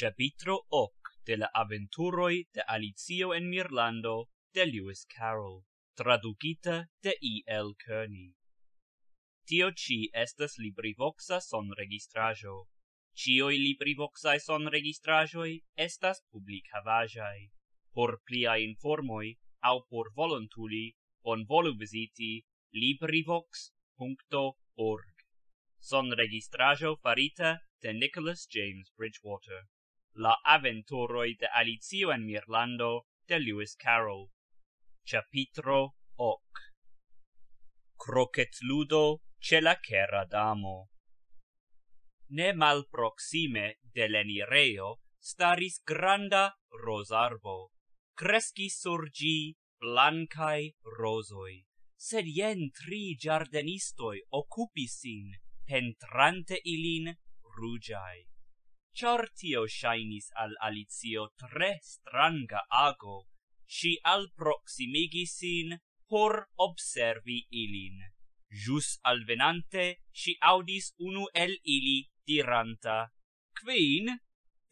Capitro hoc de la aventuroi de ALIZIO en Mirlando de Lewis Carroll, traducita de E. L. Kearney. Tio ci estas LibriVoxa son registrajo. Cioi LibriVoxae son registrajoi estas publicavajai. Por plia informoi, au por voluntuli, bon volu visiti LibriVox.org. Son registrajo farita de Nicholas James Bridgewater. La aventuroi de Alicio en Mirlando de Lewis Carroll. Capitro 8 Croquet ludo ce la cera damo. Ne mal proxime del enireo staris granda rosarbo. Cresci surgi BLANCAI rosoi, serien jen tri giardenistoi occupisin, pentrante ilin RUGIAI char tio shainis al Alicio tre stranga ago, si al proximigisin por observi ilin. Jus al venante, si audis unu el ili diranta, Quin,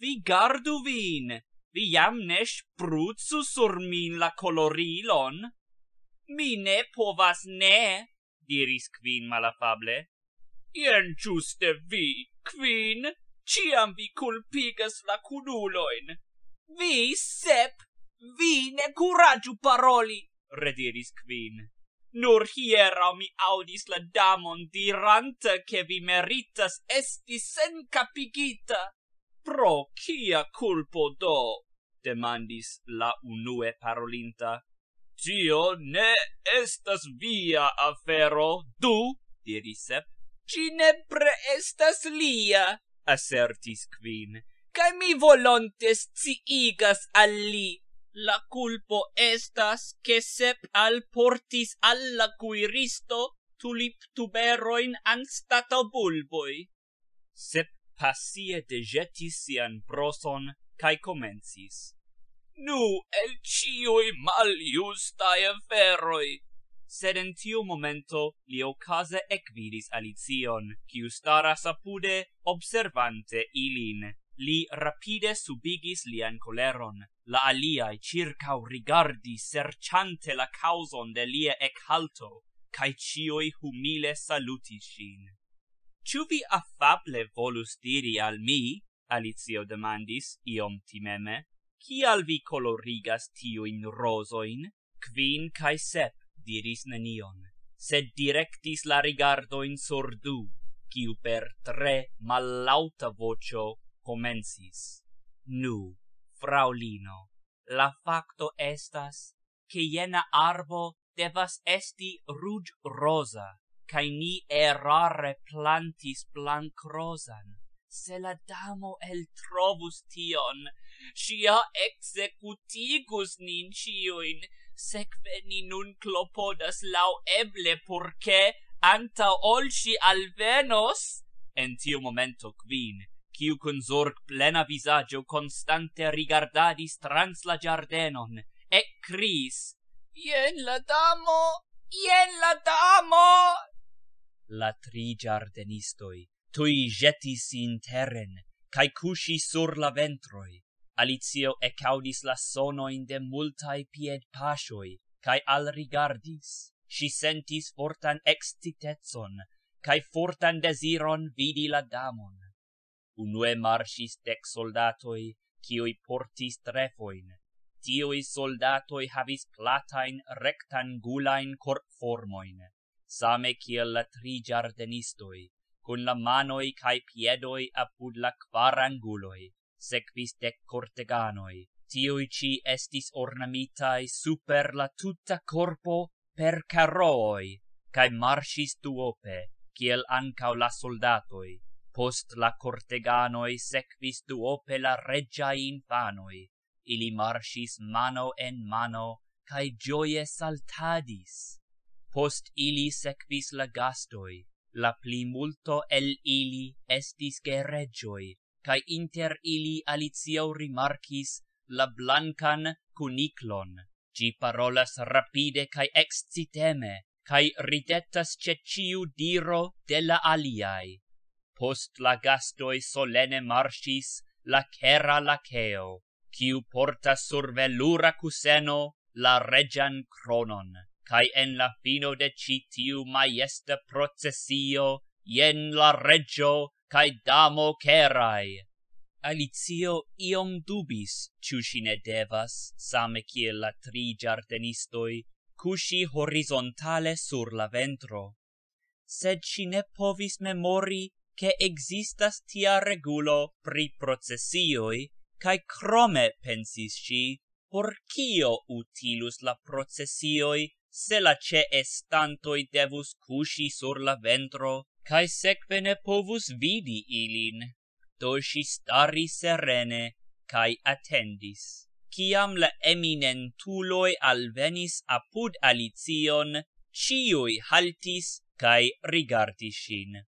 vi gardu vin, vi jam ne spruzu sur min la colorilon. Mi ne povas ne, diris Quin malafable. Ien giuste vi, Quin, ciam vi culpigas la cunuloin. Vi, sep, vi ne curagiu paroli, rediris quin. Nur hiera mi audis la damon dirante che vi meritas esti sen capigita. Pro cia culpo do, demandis la unue parolinta. Tio ne estas via afero, du, diris sep. Cinepre estas lia, assertis quin cae mi volontes ciigas igas alli la culpo estas che sep al portis alla cui risto tulip tubero in bulboi sep passie de sian proson broson kai comencis nu el chioi mal justa e sed en tiu momento li ocase ecvidis Alicion, quiu staras apude observante ilin. Li rapide subigis lian coleron. La aliae circau rigardi serciante la causon de lia ecalto, cae cioi humile salutis sin. Ciu vi affable volus diri al mi, Alicio demandis iom timeme, Cial vi colorigas tiuin rosoin? Quin cae sep? diris nenion, sed directis la rigardo in sordu, du, quiu per tre malauta vocio comensis. Nu, fraulino, la facto estas, che iena arbo devas esti rug rosa, cae ni errare plantis blanc rosan, se la damo el trovus tion, sia executigus nin ciuin, secve ni nun clopodas lau eble purce anta olci al venos? En tiu momento quin, quiu cun zorg plena visagio constante rigardadis trans la giardenon, e cris, Ien la damo! Ien la damo! La tri giardenistoi tui jetis in terren, cae cusi sur la ventroi, Alicio ecaudis la sonoin de multae pied pasioi, cae al rigardis. Si sentis fortan excitetson, cae fortan desiron vidi la damon. Unue marcis dec soldatoi, cioi portis trefoin. Tioi soldatoi havis platain rectangulain corpformoin, same ciel la tri giardenistoi, cun la manoi cae piedoi apud la quaranguloi sequis dec corteganoi. Tioi ci estis ornamitai super la tuta corpo per carroi, cae marsis duope, ciel ancau la soldatoi. Post la corteganoi sequis duope la regiae infanoi. Ili marsis mano en mano, cae gioie saltadis. Post ili sequis la gastoi, la pli multo el ili estis geregioi, cae inter ili alizio rimarcis la blancan cuniclon. Gi parolas rapide cae exciteme, cae ridetas ce ciu diro de la aliae. Post la gastoi solene marcis la cera laceo, ciu porta sur velura cuseno la regian cronon, cae en la fino de citiu maiesta processio, ien la regio cae damo cerae. Alizio iom dubis, ciusi ne devas, same cie la tri giardenistoi, cusi horizontale sur la ventro. Sed si ne povis memori, che existas tia regulo pri processioi, cae crome pensis si, por cio utilus la processioi, se la ce estantoi devus cusi sur la ventro, cae sequene povus vidi ilin. si stari serene, cae attendis. Ciam la eminentuloi alvenis apud alizion, cioi haltis, cae rigardisin.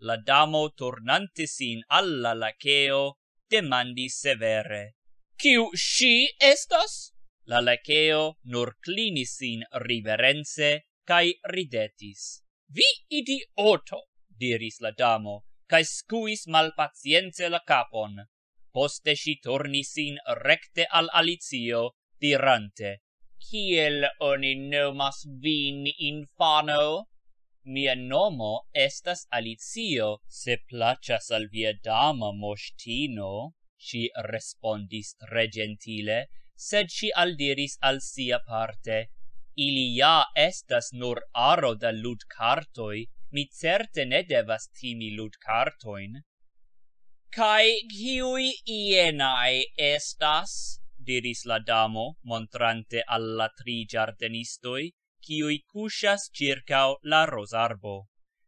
La damo tornantesin alla laceo, demandis severe. Ciu sci estas? La laceo nor clinisin riverense, cae ridetis. Vi idi diris la damo, cae scuis mal la capon. Poste si tornisin recte al alizio, dirante, Ciel oni nomas vin infano? Mia nomo estas alizio, se placas al via dama moshtino, si respondis regentile, sed si aldiris al sia parte, ili ja estas nur aro da lud kartoi mi certe ne devas timi lud kartoin kai hiui ienai estas diris la damo montrante al tri jardenistoi qui cusias cushas la rosarbo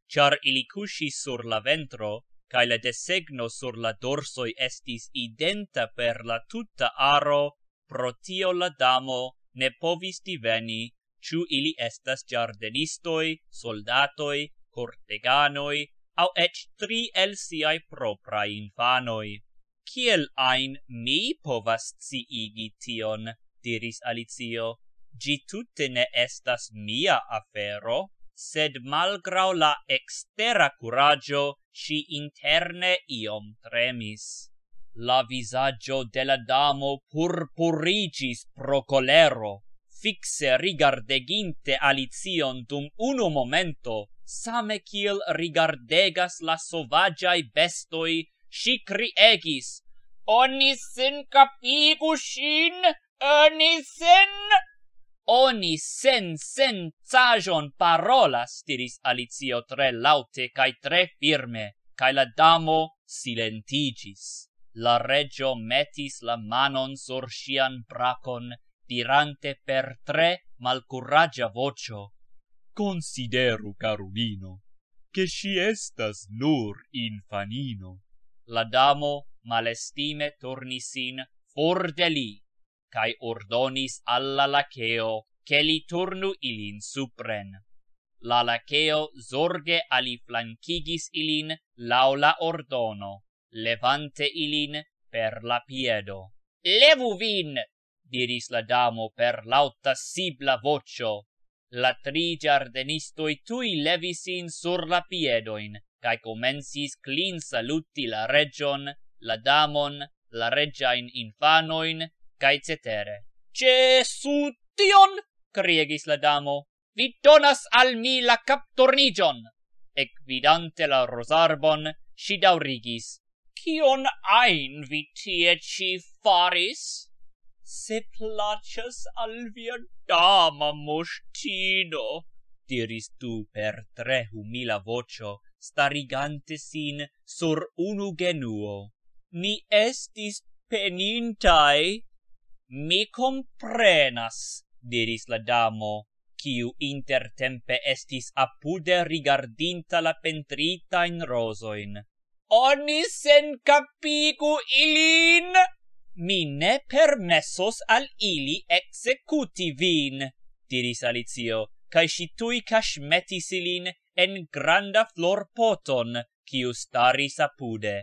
char ili cusis sur la ventro kai la desegno sur la dorsoi estis identa per la tutta aro pro tio la damo ne povisti veni ciu ili estas giardenistoi, soldatoi, corteganoi, au ec tri el siai propra infanoi. Ciel ain mi povas ciigi tion, diris Alicio, gi tutte ne estas mia afero, sed malgrau la extera curagio ci interne iom tremis. La visaggio della damo purpurigis pro colero, fixe rigardeginte alicion dum uno momento same kiel rigardegas la sovagiai bestoi si criegis oni sen capigu sin oni sen oni sen sen parolas diris alicio tre laute cae tre firme cae la damo silentigis la regio metis la manon sur sian bracon dirante per tre malcurragia vocio, Consideru, carulino, che si estas nur infanino. La damo malestime tornisin for de li, cae ordonis alla laceo, che li turnu ilin supren. La laceo zorge ali flanchigis ilin laula ordono, levante ilin per la piedo. Levu vin, diris la damo per lauta sibla vocio. La i tui levisin sur la piedoin, cae comensis clin saluti la region, la damon, la reggain infanoin, cae cetere. che su tion? kriegis la damo. Vi donas al mi la captornigion! Ec vidante la rosarbon, si daurigis. Cion ain vi ci faris? se placas al via dama mostino, diris du per tre humila vocio, starigante sin sur unu genuo. Ni estis penintai, mi comprenas, diris la damo, quiu intertempe estis apude rigardinta la pentrita in rosoin. Onis sen capigu ilin! mi ne permessos al ili executi vin, diris Alicio, cae si tui casmetis ilin en granda flor poton, quiu staris apude.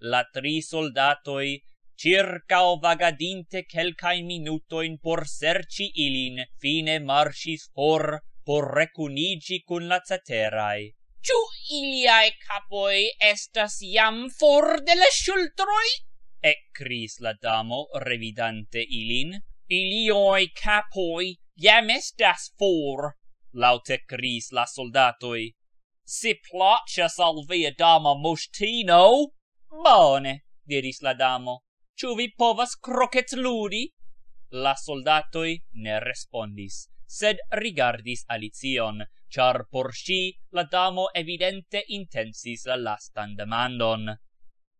La tri soldatoi, circa o vagadinte quelcae minutoin por serci ilin, fine marcis for, por recunigi cun la ceterae. Ciu iliae capoi estas jam for de le sciultroi? ecris la damo revidante ilin ilioi capoi jam estas for laute cris la soldatoi si placias al via dama mostino, bone diris la damo ciu vi povas croquet ludi la soldatoi ne respondis sed rigardis alizion, char por si la damo evidente intensis la lastan demandon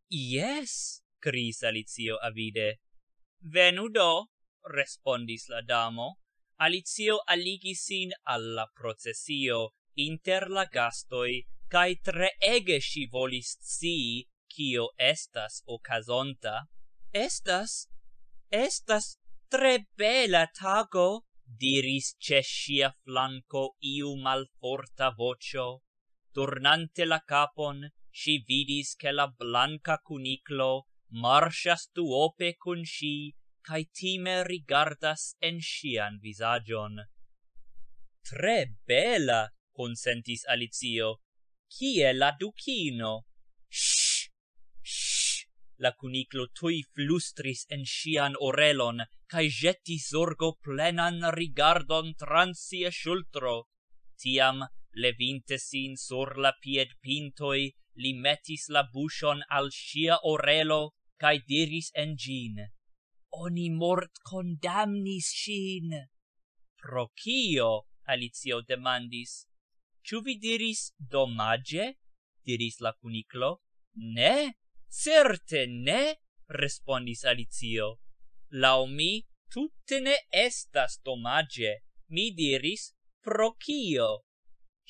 yes Cris Alicio avide. Venudo, respondis la damo, Alicio aligisin alla processio inter la gastoi, cae tre ege si volis zii, cio estas o Estas, estas tre bela tago, diris sia flanco iu malforta forta vocio. Turnante la capon, si vidis che la blanca cuniclo marchastu ope cun si, cae time rigardas en sian visagion. Tre bela, consentis Alizio, ciae la ducino. Shhh! La cuniclo tui flustris en sian orelon, cae jetti sorgo plenan rigardon transie sie sultro. Tiam, levintesin sur la pied pintoi, li metis la buscion al sia orelo, cae diris en gin, Oni mort condamnis shin. Procio, Alizio demandis. Ciu vi diris domage? Diris la cuniclo. Ne, certe ne, respondis Alizio. Lau mi, tutte ne estas domage. Mi diris, procio?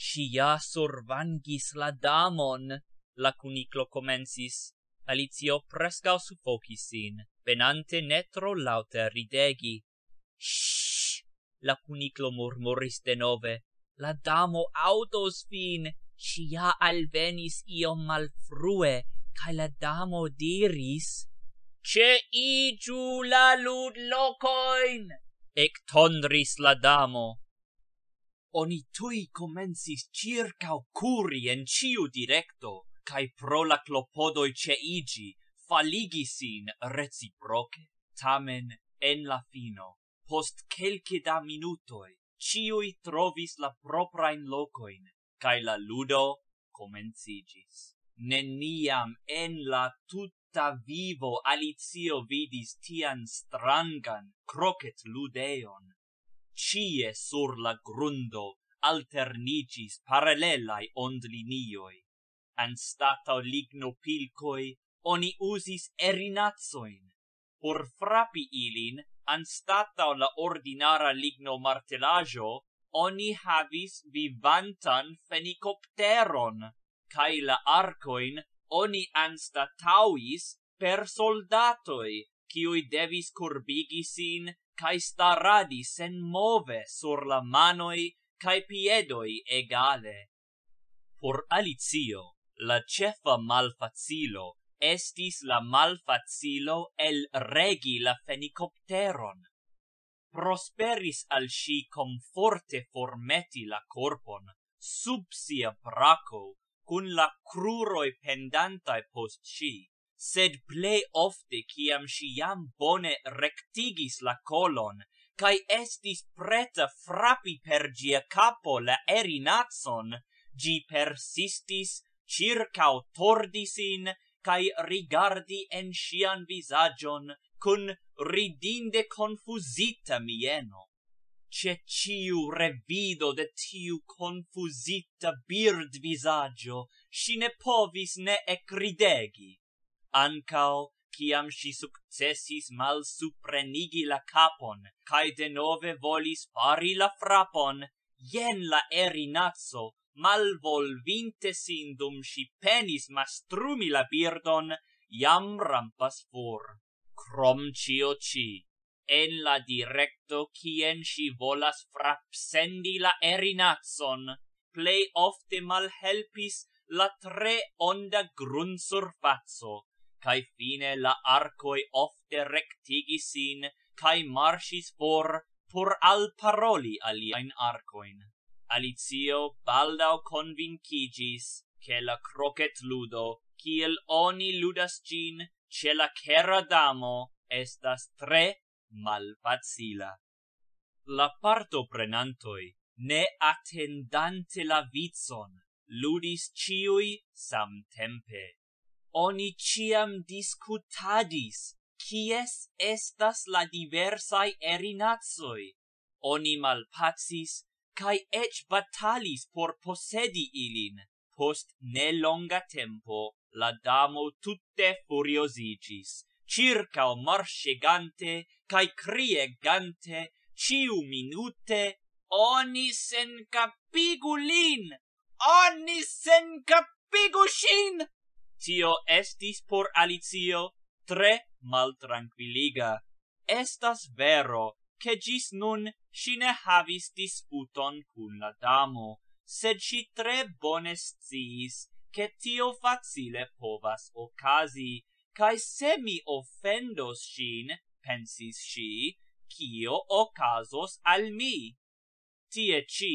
Cia sorvangis la damon, la cuniclo comensis. Alizio prescau su focisin, venante netro laute ridegi. Shhh! La cuniclo murmuris de nove, la damo autos fin, si ja alvenis iom mal frue, ca la damo diris, Ce i la lud locoin! Ec tondris la damo. Oni tui comensis circa o curi en ciu directo, cae pro la clopodoi ce igi faligisin reciproce. Tamen, en la fino, post celce da minutoi, ciui trovis la proprain locoin, cae la ludo comencigis. Neniam en la tutta vivo Alizio vidis tian strangan croquet ludeon. Cie sur la grundo alternigis parallelae ond linioi an stato ligno pilcoi oni usis erinazoin por frapi ilin an stato la ordinara ligno martelajo oni havis vivantan fenicopteron kai la arcoin oni an statauis per soldatoi qui oi devis sin, kai staradi sen move sur la manoi kai piedoi egale por alizio la cefa malfacilo estis la malfacilo el regi la fenicopteron. Prosperis al si comforte formeti la corpon, sub sia braco, cun la cruroi pendantae post si, sed ple ofte ciam si jam bone rectigis la colon, cae estis preta frappi per gia capo la erinatson, gi persistis circa tordisin cae rigardi en sian visagion cun ridinde confusita mieno. Ce ciu revido de tiu confusita bird visagio si ne povis ne ecridegi. Ancao ciam si successis mal suprenigi la capon, cae de nove volis fari la frapon, jen la erinazzo, mal sin dum si penis mastrumi la birdon, jam rampas fur. Crom cio ci, en la directo cien si volas frapsendi la erinazon, plei ofte malhelpis la tre onda grun surfazzo, cae fine la arcoi ofte rectigis sin, cae marsis fur pur al paroli aliaen arcoin. Alicio baldao convincigis che la croquet ludo, qui el oni ludas gin, che la cera damo estas tre mal La parto prenantoi, ne attendante la vizon, ludis ciui sam tempe. Oni ciam discutadis, cies estas la diversae erinatsoi. Oni malpazis kai ech batalis por possedi ilin post ne longa tempo la damo tutte furiosicis circa o marchegante kai criegante ciu minute oni sen capigulin oni sen capigushin tio estis por Alizio, tre maltranquiliga estas vero che gis nun si ne havis disputon cun la damo, sed si tre bone sciis che tio facile povas ocasi, cae se mi offendos sin, pensis si, cio ocasos al mi. Tie ci,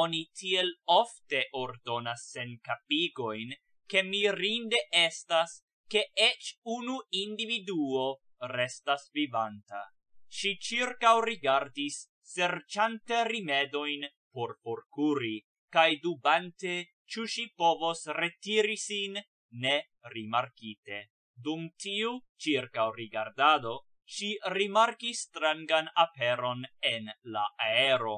oni tiel ofte ordonas sen capigoin, che mi rinde estas, che ec unu individuo restas vivanta si circa rigardis serciante rimedoin por porcuri, cae dubante ciusi povos retirisin ne rimarcite. Dum tiu circa rigardado, si rimarcis strangan aperon en la aero.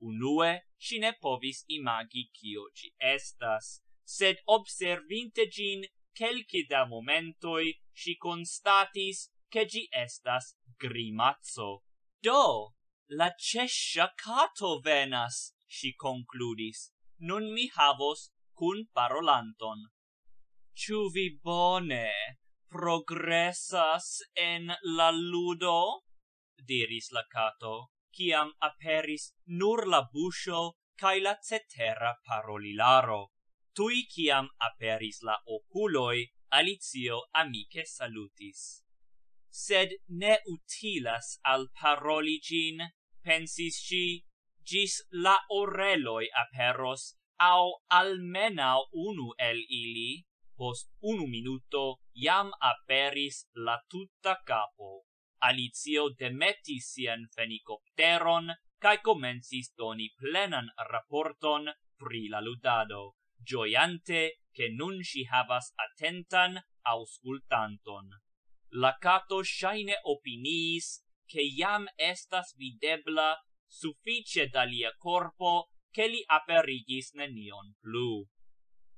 Unue, si ne povis imagi cio ci estas, sed observinte gin, celci da momentoi, si constatis, che gi estas grimazzo do la cesha cato venas si concludis non mi havos cun parolanton chu vi bone progressas en la ludo diris la cato kiam aperis nur la buscio kai la cetera parolilaro tui CIAM aperis la oculoi alizio AMICE salutis sed ne utilas al paroligin pensis si gis la oreloi aperos au almena unu el ili post unu minuto iam aperis la tutta capo alizio demetis sian fenicopteron cae comencis doni plenan rapporton pri la ludado gioiante che nun si havas attentan auscultanton la cato shaine opinis che iam estas videbla suffice da lia corpo che li aperigis nion plu.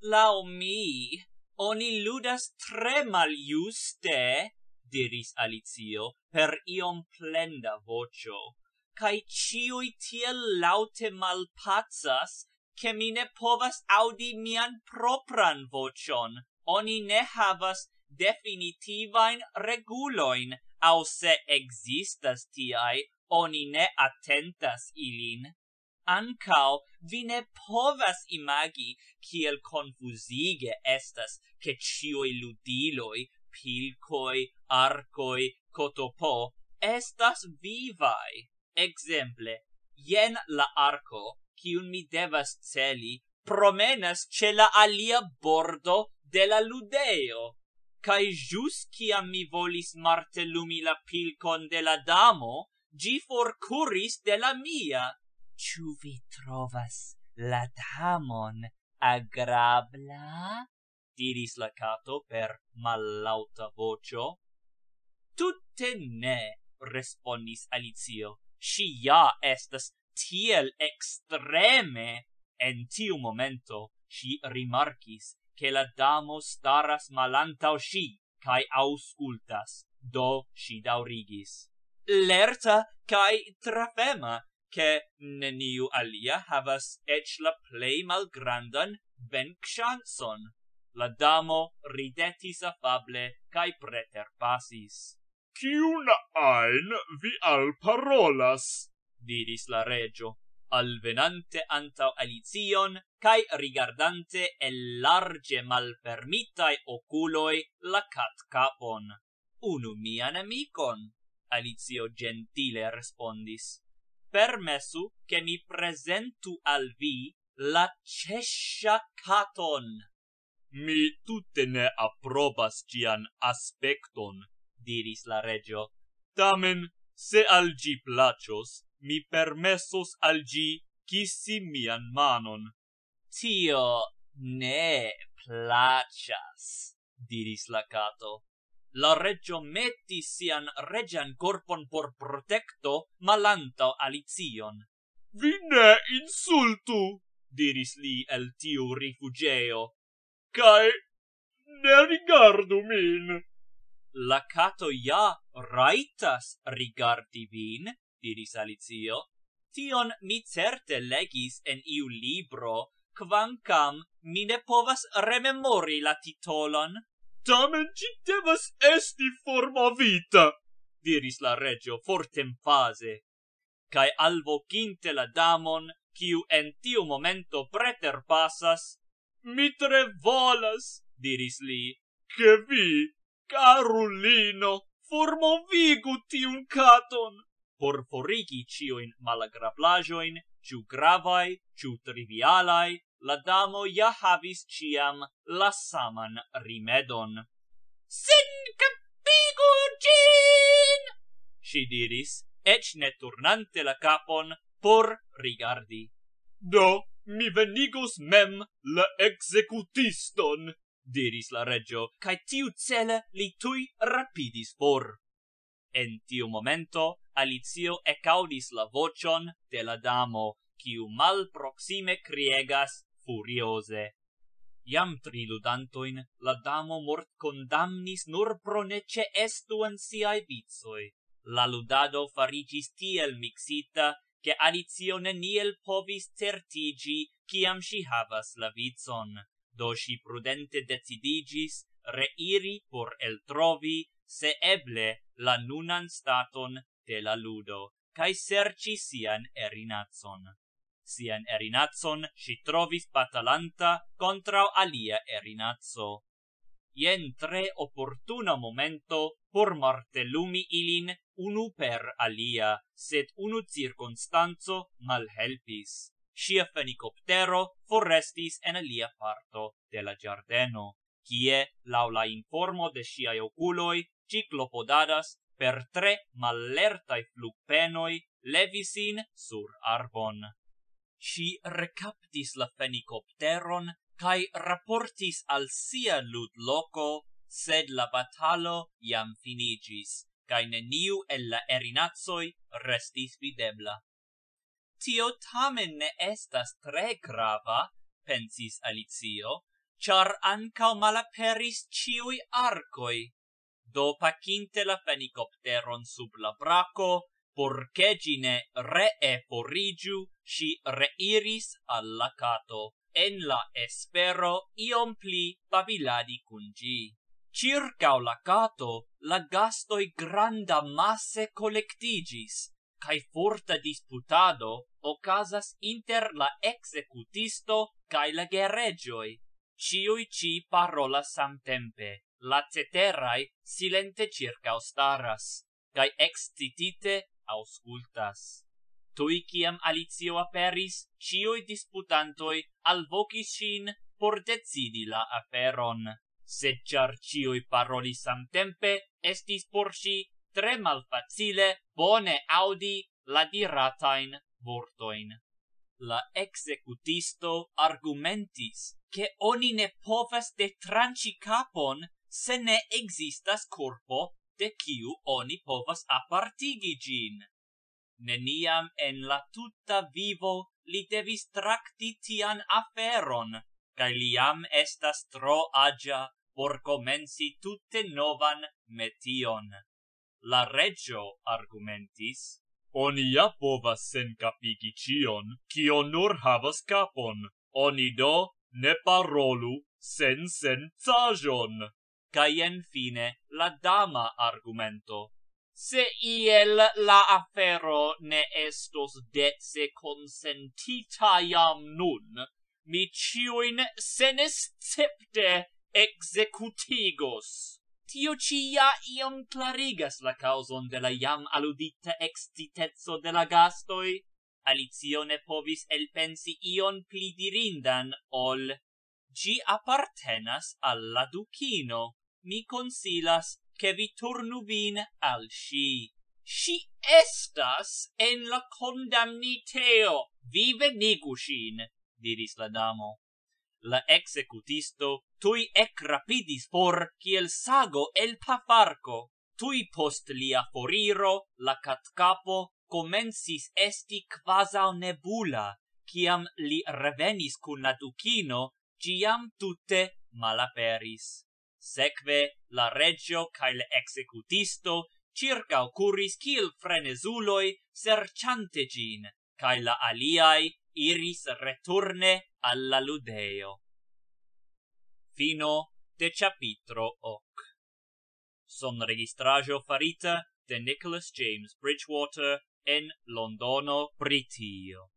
Lao mi, oni ludas tre mal juste, diris Alizio per iom plenda vocio, cae ciui tiel laute malpazas, che mi ne povas audi mian propran vocion, oni ne havas definitivain reguloin, au se existas tiai, oni ne attentas ilin. Ancau vi ne povas imagi kiel confusige estas che cioi ludiloi, pilcoi, arcoi, cotopo, estas vivai. Exemple, yen la arco, un mi devas celi, promenas ce la alia bordo de la ludeo cae jus ciam mi volis martelumi la pilcon de la damo, gi forcuris de la mia. Ciu vi trovas la damon agrabla? diris la cato per malauta vocio. Tutte ne, respondis Alizio. si ja estas tiel extreme. En tiu momento, si rimarcis che la damo staras malantau sci, cae auscultas, do sci daurigis. Lerta, cae trafema, che neniu alia havas ec la plei malgrandan vencchanson. La damo ridetis afable, cae preter pasis. Ciun ain vi al parolas? diris la regio alvenante antau Alizion, cae rigardante el large malfermitae oculoi la cat capon. Unu mian amicon, Alizio gentile respondis. Permesu che mi presentu al vi la cescia caton. Mi tutte ne approbas cian aspecton, diris la regio. Tamen, se al gi mi permessos al gi kissi mian manon. Tio ne placias, diris la cato. La regio metti sian regian corpon por protecto malanto alizion. Vi ne insultu, diris li el tiu rifugeo, cae ne rigardu min. La cato ja raitas rigardi vin, diris Alicio, tion mi certe legis en iu libro, quancam mi ne povas rememori la titolon. Tamen ci devas esti forma vita, diris la regio fortem fase, cae alvo quinte la damon, quiu en tiu momento preter passas, mi tre volas, diris li, che vi, carulino, formovigu vigu tiun caton por porigi cioin malagrablajoin, ciu gravae, ciu trivialae, la damo ja havis ciam la saman rimedon. Sin capigu cin! Si diris, ec ne turnante la capon, por rigardi. Do, mi venigus mem la executiston, diris la regio, cae tiu cele li tui rapidis for. En tiu momento, Alicio ecaudis la vocion de la damo, quiu mal proxime criegas furiose. Iam tri ludantoin la damo mort condamnis nur pro nece estu en siae vizoi. La ludado farigis tiel mixita, che Alicio neniel povis certigi ciam si havas la vizon, do si prudente decidigis reiri por el trovi, se eble la nunan staton de la ludo, cae serci sian erinazon. Sian erinazon si trovis batalanta contrao alia erinazo. Ien tre opportuna momento por martelumi ilin unu per alia, sed unu circunstanzo malhelpis. Sia fenicoptero forestis en alia parto de la giardeno, kie, lau la informo de siai oculoi, ciclopodadas per tre mallertae flupenoi levisin sur arbon. Si recaptis la fenicopteron, cae raportis al sia lud loco, sed la batalo iam finigis, cae neniu el la erinazoi restis videbla. Tio tamen ne estas tre grava, pensis Alizio, char ancao malaperis ciui arcoi do pacinte la fenicopteron sub la braco, porce gine ree forigiu, si reiris al lacato, en la espero iom pli babiladi cun gi. Circa la cato, la gastoi granda masse collectigis, cae forta disputado ocasas inter la executisto cae la geregioi. Ciui ci parola samtempe, la ceterai silente circa ostaras, cae excitite auscultas. Tui ciam Alicio aperis, cioi disputantoi alvocis sin por decidi la aferon. Sed char cioi parolis samtempe, estis por si tre facile bone audi la diratain vortoin. La executisto argumentis, che oni ne povas detranci capon se ne existas corpo de quiu oni povas apartigi gin. Neniam en la tutta vivo li devis tracti tian aferon, cae liam estas tro agia por comensi tutte novan metion. La regio argumentis, Oni ja povas sencapigi cion, cio nur havas capon. Oni do ne parolu sen sen cajon cae en fine la dama argumento. Se iel la afero ne estos dece consentita iam nun, mi ciuin senes cepte executigos. Tio ci ia iam clarigas la causon de la iam aludita extitezzo de la gastoi? Alizio ne povis el pensi ion pli dirindan ol. Gi appartenas alla ducino mi consilas che vi turnu vin al sci. Sci estas en la condamniteo, vive nigusin, diris la damo. La executisto tui ec rapidis for, ciel sago el paparco. Tui post lia foriro, la cat capo, comensis esti quasa nebula, ciam li revenis cun la ducino, ciam tutte malaperis. Seque la regio cae executisto circa OCURRIS cil frenesuloi serciante gin, cae la aliai iris returne alla ludeo. Fino de capitro OC Son registrajo farita de Nicholas James Bridgewater en Londono, Britio.